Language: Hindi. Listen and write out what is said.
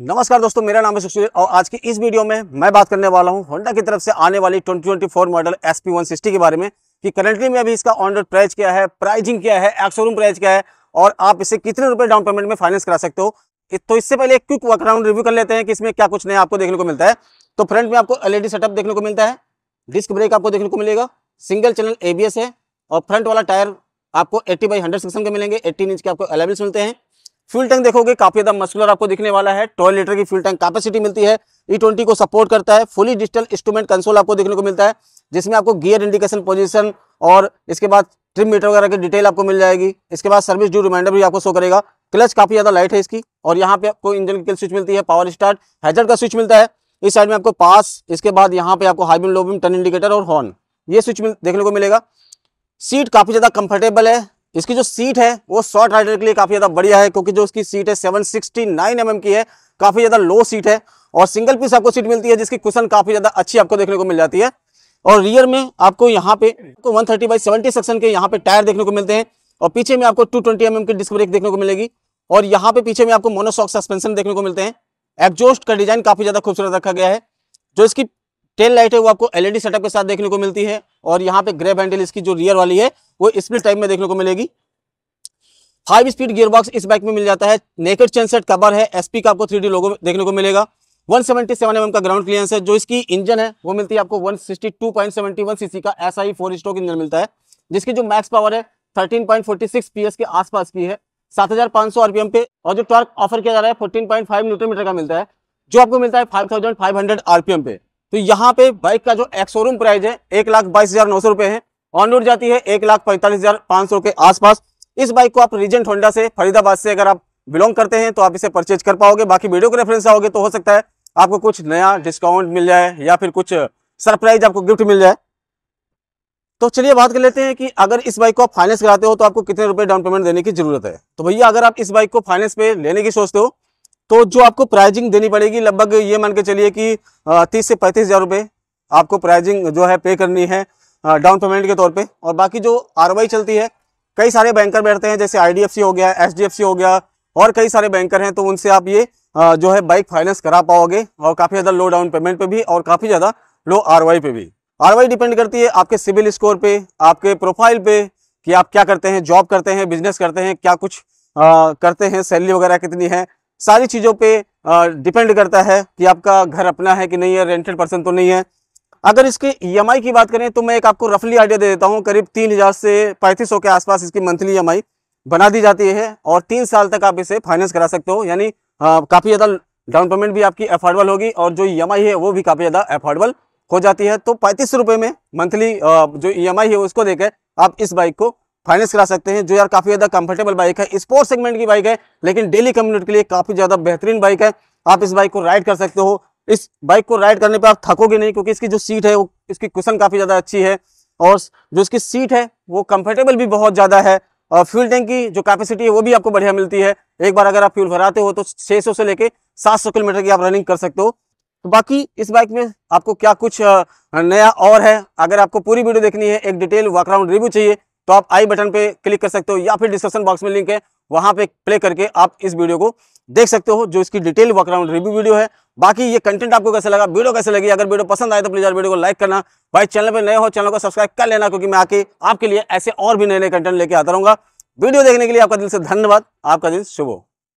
नमस्कार दोस्तों मेरा नाम है सुशील और आज की इस वीडियो में मैं बात करने वाला हूं होंडा की तरफ से आने वाली 2024 मॉडल एस पी के बारे में कि करंटली में अभी इसका ऑन रोड प्राइस क्या है प्राइजिंग क्या है एक्सोरूम प्राइस क्या है और आप इसे कितने रुपए डाउन पेमेंट में फाइनेंस करा सकते हो तो इससे पहले एक क्विक वर्कराउंड रिव्यू कर लेते हैं कि इसमें क्या कुछ नया आपको देखने को मिलता है तो फ्रंट में आपको एलईडी सेटअप e देखने को मिलता है डिस्क ब्रेक आपको देखने को मिलेगा सिंगल चैनल एबीएस है और फ्रंट वाला टायर आपको 80 बाई 100 सेक्शन के मिलेंगे 18 इंच के आपको अलेवल्स मिलते हैं फ्यूल टैंक देखोगे काफी ज्यादा मस्कुलर आपको दिखने वाला है ट्वेल्व लीटर की फ्यूल टैंक कैपेसिटी मिलती है ई e ट्वेंटी को सपोर्ट करता है फुली डिजिटल इंस्ट्रूमेंट कंसोल आपको देखने को मिलता है जिसमें आपको गियर इंडिकेशन पोजिशन और इसके बाद ट्रिम मीटर वगैरह की डिटेल आपको मिल जाएगी इसके बाद सर्विस ड्यू रिमाइंडर भी आपको शो करेगा क्लच काफी ज्यादा लाइट है इसकी और यहाँ पे आपको इंजन की स्विच मिलती है पावर स्टार्ट हैजर का स्विच मिलता है इस साइड में आपको पास इसके बाद यहाँ पे आपको हाईबिन लोबिन टर्न इंडिकेटर और हॉर्न ये स्विच देखने को मिलेगा सीट काफी ज्यादा कंफर्टेबल है इसकी जो सीट है वो शॉर्ट राइडर के लिए काफी ज्यादा बढ़िया है क्योंकि जो इसकी सीट है 769 एम mm की है काफी ज्यादा लो सीट है और सिंगल पीस आपको सीट मिलती है जिसकी कुशन काफी ज्यादा अच्छी आपको देखने को मिल जाती है और रियर में आपको यहाँ पे आपको 130 थर्टी बाई सेवेंटी सेक्शन के यहाँ पे टायर देखने को मिलते हैं और पीछे में आपको 220 ट्वेंटी mm की डिस्क ब्रेक देखने को मिलेगी और यहाँ पे पीछे में आपको मोनोसॉक सस्पेंशन देखने को मिलते हैं एग्जोस्ट का डिजाइन काफी ज्यादा खूबसूरत रखा गया है जो इसकी टेल लाइट है वो आपको एलईडी सेटअप e के साथ देखने को मिलती है और यहाँ पे ग्रेप हैंडल इसकी जो रियर वाली है वो स्प्लिट टाइप में देखने को मिलेगी फाइव स्पीड गियरबॉक्स इस बाइक में मिल जाता है नेकेड चेनसेट कवर है एसपी का आपको थ्री लोगो देखने को मिलेगा 177 सेवन mm का ग्राउंड क्लियरेंस है जो इसकी इंजन है वो मिलती है आपको 162.71 सीसी का S I four stroke engine मिलता है जिसकी जो मैक्स पावर है 13.46 पीएस के आसपास की है 7500 आरपीएम पे और जो टॉर्क ऑफर किया जा रहा है 14.5 न्यूटन मीटर का मिलता है जो आपको मिलता है 5500 आरपीएम पे तो यहाँ पे बाइक का जो एक्स शोरूम प्राइस है एक लाख बाईस हजार नौ सौ रुपए है ऑन रोड जाती है एक लाख पैंतालीस हजार पांच सौ के आसपास इस बाइक को आप रीजेंट होंडा से फरीदाबाद से अगर आप बिलोंग करते हैं तो आप इसे परचेज कर पाओगे बाकी वीडियो के रेफरेंस आओगे तो हो सकता है आपको कुछ नया डिस्काउंट मिल जाए या फिर कुछ सरप्राइज आपको गिफ्ट मिल जाए तो चलिए बात कर लेते हैं कि अगर इस बाइक को आप फाइनेंस कराते हो तो आपको कितने रुपए डाउन पेमेंट देने की जरूरत है तो भैया अगर आप इस बाइक को फाइनेंस पे लेने की सोचते हो तो जो आपको प्राइजिंग देनी पड़ेगी लगभग ये मान के चलिए कि तीस से पैंतीस हज़ार रुपये आपको प्राइजिंग जो है पे करनी है डाउन पेमेंट के तौर पे और बाकी जो आर चलती है कई सारे बैंकर बैठते हैं जैसे आई हो गया एच हो गया और कई सारे बैंकर हैं तो उनसे आप ये जो है बाइक फाइनेंस करा पाओगे और काफ़ी ज़्यादा लो डाउन पेमेंट पे भी और काफ़ी ज़्यादा लो आर पे भी आर डिपेंड करती है आपके सिविल स्कोर पे आपके प्रोफाइल पे कि आप क्या करते हैं जॉब करते हैं बिजनेस करते हैं क्या कुछ आ, करते हैं सैलरी वगैरह कितनी है सारी चीज़ों पे डिपेंड करता है कि आपका घर अपना है कि नहीं है रेंटेड पर्सन तो नहीं है अगर इसके ई e की बात करें तो मैं एक आपको रफली आइडिया दे देता हूँ करीब तीन हज़ार से पैंतीस के आसपास इसकी मंथली ई e बना दी जाती है और तीन साल तक आप इसे फाइनेंस करा सकते हो यानी काफ़ी ज़्यादा डाउन पेमेंट भी आपकी अफोर्डेबल होगी और जो ई e है वो भी काफ़ी ज़्यादा अफोर्डेबल हो जाती है तो पैंतीस रुपये में मंथली जो ई है उसको देकर आप इस बाइक को फाइनेंस करा सकते हैं जो यार काफ़ी ज़्यादा कंफर्टेबल बाइक है स्पोर्ट सेगमेंट की बाइक है लेकिन डेली कम्युनिट के लिए काफ़ी ज़्यादा बेहतरीन बाइक है आप इस बाइक को राइड कर सकते हो इस बाइक को राइड करने पर आप थकोगे नहीं क्योंकि इसकी जो सीट है वो इसकी कुशन काफ़ी ज़्यादा अच्छी है और जो इसकी सीट है वो कंफर्टेबल भी बहुत ज़्यादा है और फ्यूल टैंक की जो कैपेसिटी है वो भी आपको बढ़िया मिलती है एक बार अगर आप फ्यूल भराते हो तो 600 से लेके 700 किलोमीटर की आप रनिंग कर सकते हो तो बाकी इस बाइक में आपको क्या कुछ नया और है अगर आपको पूरी वीडियो देखनी है एक डिटेल वॉकराउंड रिव्यू चाहिए तो आप आई बटन पे क्लिक कर सकते हो या फिर डिस्क्रिप्शन बॉक्स में लिंक है वहां पे प्ले करके आप इस वीडियो को देख सकते हो जो इसकी डिटेल वर्कराउंड रिव्यू वीडियो है बाकी ये कंटेंट आपको कैसे लगा वीडियो कैसे लगी अगर वीडियो पसंद आए तो प्लीज यार वीडियो को लाइक करना भाई चैनल पर नए हो चैनल को सब्सक्राइब कर लेना क्योंकि मैं आके आपके लिए ऐसे और भी नए नए कंटेंट लेके आता रहूंगा वीडियो देखने के लिए आपका दिल से धन्यवाद आपका दिन शुभ हो